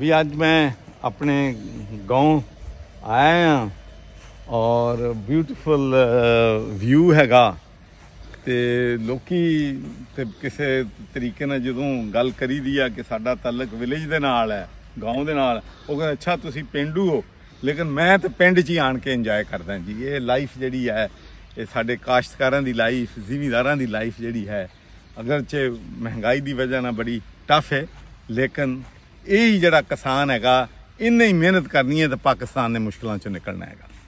ਵੀ ਅੱਜ ਮੈਂ ਆਪਣੇ گاؤں ਆਇਆ ਹਾਂ ਔਰ ਬਿਊਟੀਫੁਲ ਵਿਊ ਹੈਗਾ ਤੇ ਲੋਕੀ ਤੇ ਕਿਸੇ ਤਰੀਕੇ ਨਾਲ ਜਦੋਂ ਗੱਲ ਕਰੀਦੀ ਆ ਕਿ ਸਾਡਾ ਤਾਲਕ ਵਿਲੇਜ ਦੇ ਨਾਲ ਹੈ گاؤں ਦੇ ਨਾਲ ਉਹ ਕਹਿੰਦਾ ਅੱਛਾ ਤੁਸੀਂ ਪਿੰਡੂ ਹੋ ਲੇਕਿਨ ਮੈਂ ਤੇ ਪਿੰਡ 'ਚ ਹੀ ਆਣ ਕੇ ਇੰਜੋਏ ਕਰਦਾ ਜੀ ਇਹ ਲਾਈਫ ਜਿਹੜੀ ਹੈ ਇਹ ਸਾਡੇ ਕਾਸ਼ਤਕਾਰਾਂ ਦੀ ਲਾਈਫ ਜ਼ਿਮੀਦਾਰਾਂ ਦੀ ਲਾਈਫ ਜਿਹੜੀ ਹੈ ਅਗਰ ਚ ਮਹਿੰਗਾਈ ਦੀ ਵਜ੍ਹਾ ਨਾਲ ਬੜੀ ਟਫ ਹੈ ਲੇਕਿਨ ਇਹ ਜਿਹੜਾ ਕਿਸਾਨ ਹੈਗਾ ਇੰਨੇ ਹੀ ਮਿਹਨਤ ਕਰਨੀ ਹੈ ਤਾਂ ਪਾਕਿਸਤਾਨ ਦੇ ਮੁਸ਼ਕਲਾਂ ਚੋਂ ਨਿਕਲਣਾ ਹੈਗਾ